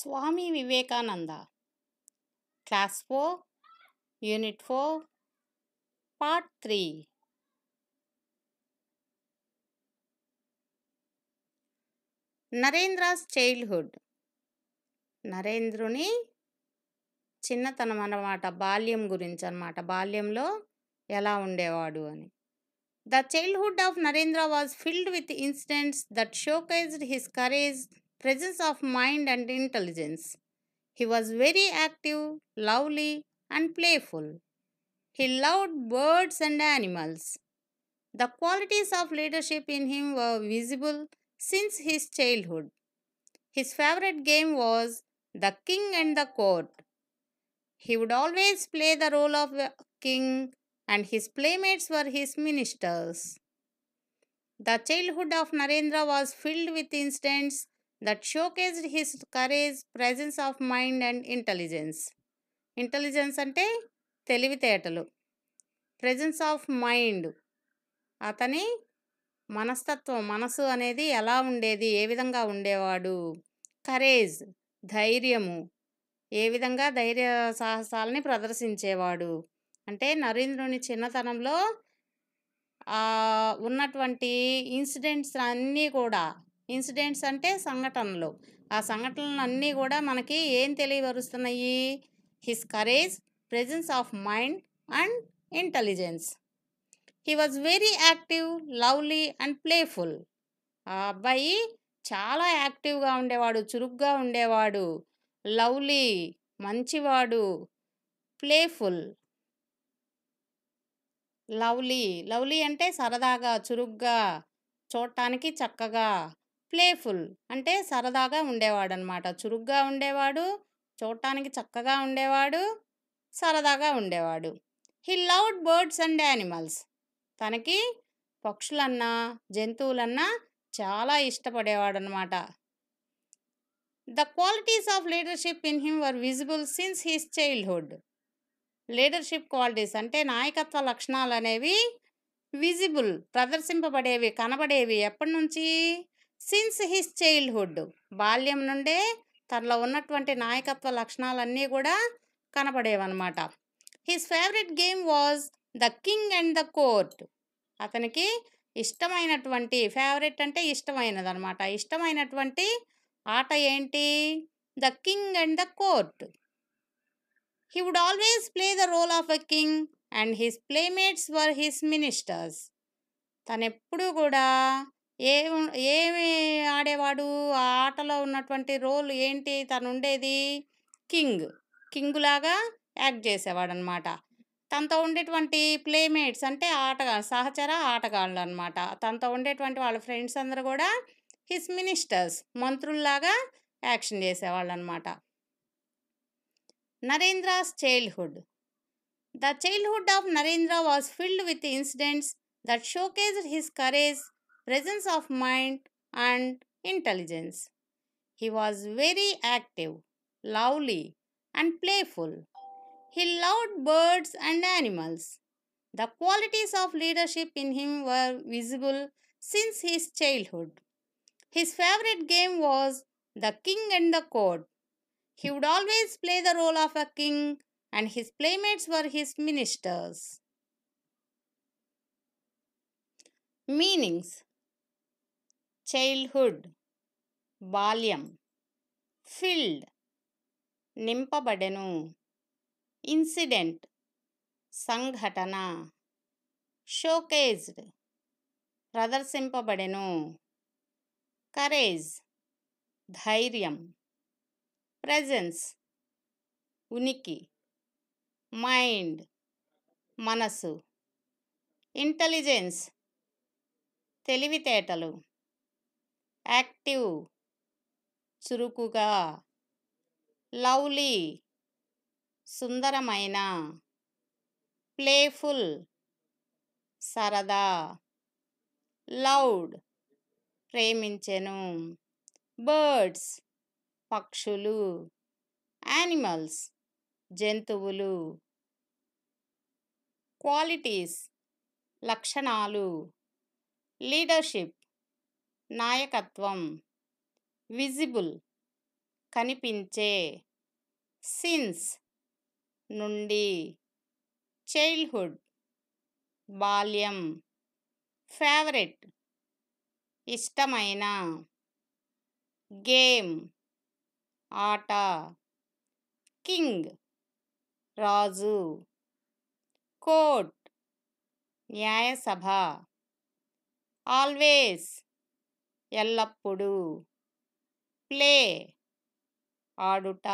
స్వామి Vivekananda class four unit four part three Narendra's childhood నరేంద్రుని చిన్నతనం అన్నమాట బాల్యం గురించి అనమాట బాల్యంలో ఎలా ఉండేవాడు అని the childhood of Narendra was filled with incidents that showcased his courage presence of mind and intelligence. He was very active, lovely, and playful. He loved birds and animals. The qualities of leadership in him were visible since his childhood. His favorite game was the king and the court. He would always play the role of king, and his playmates were his ministers. The childhood of Narendra was filled with incidents that showcased his courage presence of mind and intelligence intelligence అంటే తెలివితేటలు presence of mind అతని మనస్తత్వం మనసు అనేది ఎలా ఉండేది ఏ విధంగా ఉండేవాడు కరేజ్ ధైర్యము ఏ విధంగా ధైర్య సాహసాలని ప్రదర్శించేవాడు అంటే నరేంద్రుని చిన్నతనంలో ఉన్నటువంటి ఇన్సిడెంట్స్ అన్నీ కూడా ఇన్సిడెంట్స్ అంటే సంఘటనలు ఆ సంఘటనలు అన్నీ కూడా మనకి ఏం తెలియవరుస్తున్నాయి his courage presence of mind and intelligence he was very active lovely and playful ఆ అబ్బాయి చాలా యాక్టివ్గా ఉండేవాడు చురుగ్గా ఉండేవాడు లవ్లీ మంచివాడు ప్లేఫుల్ లవ్లీ లవ్లీ అంటే సరదాగా చురుగ్గా చూడటానికి చక్కగా ప్లేఫుల్ అంటే సరదాగా ఉండేవాడు అనమాట చురుగ్గా ఉండేవాడు చూడటానికి చక్కగా ఉండేవాడు సరదాగా ఉండేవాడు he loved birds and animals తనకి పక్షులన్నా జంతువులన్నా చాలా ఇష్టపడేవాడు అనమాట the qualities of leadership in him were visible since his childhood leadership qualities అంటే నాయకత్వ లక్షణాలు అనేవి విజిబుల్ ప్రదర్శింపబడేవి కనబడేవి ఎప్పటి నుంచి సిన్స్ హిస్ చైల్డ్హుడ్ బాల్యం నుండే తనలో ఉన్నటువంటి నాయకత్వ లక్షణాలన్నీ కూడా కనపడేవన్నమాట his favourite game was the king and the court అతనికి ఇష్టమైనటువంటి ఫేవరెట్ అంటే ఇష్టమైనదనమాట ఇష్టమైనటువంటి ఆట ఏంటి the king and the court he would always play the role of a king and his playmates were his ministers తనెప్పుడు కూడా ఏ ఏమి ఆడేవాడు ఆ ఆటలో ఉన్నటువంటి రోల్ ఏంటి తను ఉండేది కింగ్ కింగ్ లాగా యాక్ట్ చేసేవాడు అనమాట తనతో ఉండేటువంటి ప్లేమేట్స్ అంటే ఆటగా సహచర ఆటగాళ్ళు అనమాట తనతో ఉండేటువంటి వాళ్ళ ఫ్రెండ్స్ అందరూ కూడా హిస్ మినిస్టర్స్ మంత్రుల్లాగా యాక్షన్ చేసేవాళ్ళు అనమాట Narendra's childhood the childhood of Narendra was filled with incidents that showcase his courage presence of mind, and intelligence. He was very active, lovely, and playful. He loved birds and animals. The qualities of leadership in him were visible since his childhood. His favorite game was the king and the court. He would always play the role of a king, and his playmates were his ministers. Meanings childhood బాల్యం filled నింపబడెను incident సంఘటన showcased ప్రదర్శింపబడెను courage ధైర్యం presence ఉనికి mind మనసు intelligence తెలివితేటలు active చురుకుగా lovely సుందరమైన ప్లేఫుల్ సరదా లౌడ్ ప్రేమించెను బర్డ్స్ పక్షులు యానిమల్స్ జంతువులు క్వాలిటీస్ లక్షణాలు లీడర్షిప్ నాయకత్వం విజిబుల్ కనిపించే సిన్స్ నుండి చైల్డ్హుడ్ బాల్యం ఫేవరెట్ ఇష్టమైన గేమ్ ఆట కింగ్ రాజు కోర్ట్ న్యాయసభ ఆల్వేస్ ఎల్లప్పుడూ ప్లే ఆడుట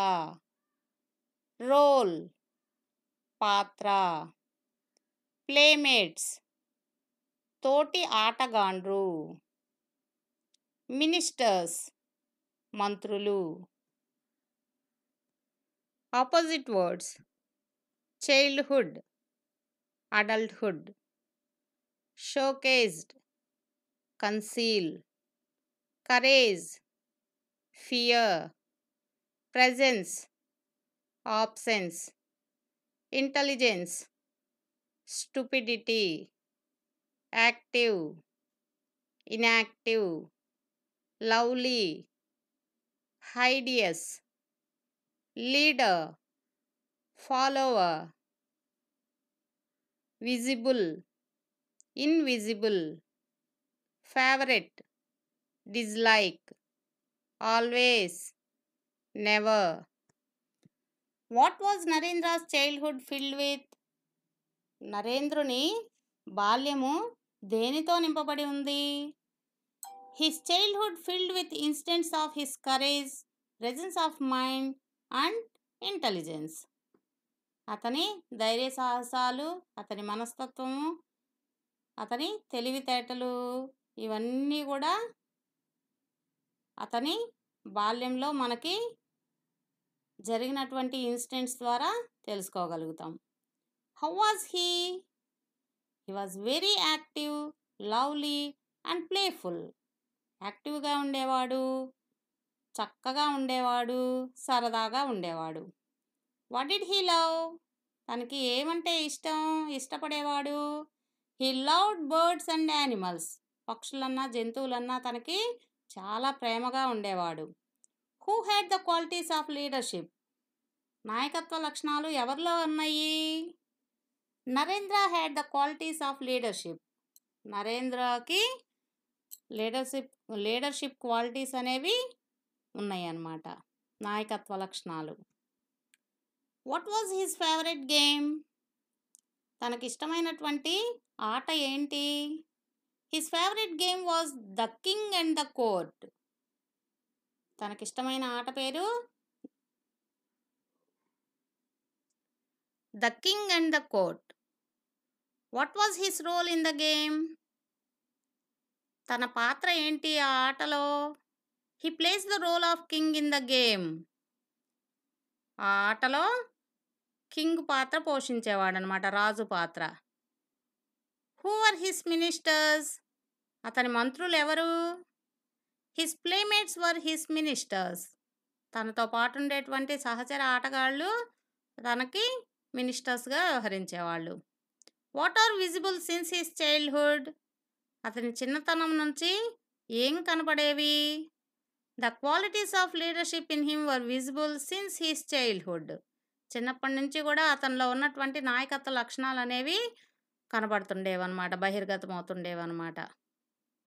రోల్ పాత్ర ప్లేమేట్స్ తోటి ఆటగాండ్రు మినిస్టర్స్ మంత్రులు opposite words childhood adulthood showcased conceal courage, fear, presence, absence, intelligence, stupidity, active, inactive, lovely, hideous, leader, follower, visible, invisible, favorite, dislike, always, never. What was Narendra's childhood filled with? నరేంద్రుని బాల్యము దేనితో నింపబడి ఉంది his childhood filled with instants of his courage presence of mind and intelligence అతని ధైర్య సాహసాలు అతని మనస్తత్వము అతని తెలివితేటలు ఇవన్నీ కూడా అతని బాల్యంలో మనకి జరిగినటువంటి ఇన్సిడెంట్స్ ద్వారా తెలుసుకోగలుగుతాం how was he he was very active lovely and playful యాక్టివ్గా ఉండేవాడు చక్కగా ఉండేవాడు సరదాగా ఉండేవాడు వాట్ డిడ్ హీ లవ్ తనకి ఏమంటే ఇష్టం ఇష్టపడేవాడు he loved birds and animals పక్షులన్నా జంతువులన్నా తనకి చాలా ప్రేమగా ఉండేవాడు who had the qualities of leadership నాయకత్వ లక్షణాలు ఎవరిలో ఉన్నాయి Narendra had the qualities of leadership నరేంద్రకి లీడర్షిప్ లీడర్షిప్ క్వాలిటీస్ అనేవి ఉన్నాయి అన్నమాట నాయకత్వ లక్షణాలు what was his favourite game తనకిష్టమైనటువంటి ఆట ఏంటి his favourite game was the king and the court తనకిష్టమైన ఆట పేరు the king and the court what was his role in the game తన పాత్ర ఏంటి ఆ ఆటలో he plays the role of king in the game ఆ ఆటలో కింగ్ పాత్ర పోషించేవాడనమాట రాజు పాత్ర హూ ఆర్ హిస్ మినిస్టర్స్ అతని మంత్రులు ఎవరు his playmates were his ministers తనతో పాటు ఉండేటువంటి సహచర ఆటగాళ్ళు తనకి మినిస్టర్స్గా వ్యవహరించేవాళ్ళు what are visible since his childhood అతని చిన్నతనం నుంచి ఏం కనపడేవి the qualities of leadership in him were visible since his childhood చిన్నప్పటి నుంచి కూడా అతనిలో ఉన్నటువంటి నాయకత్వ లక్షణాలు అనేవి కనబడుతుండేవన్నమాట బహిర్గతం అవుతుండేవన్నమాట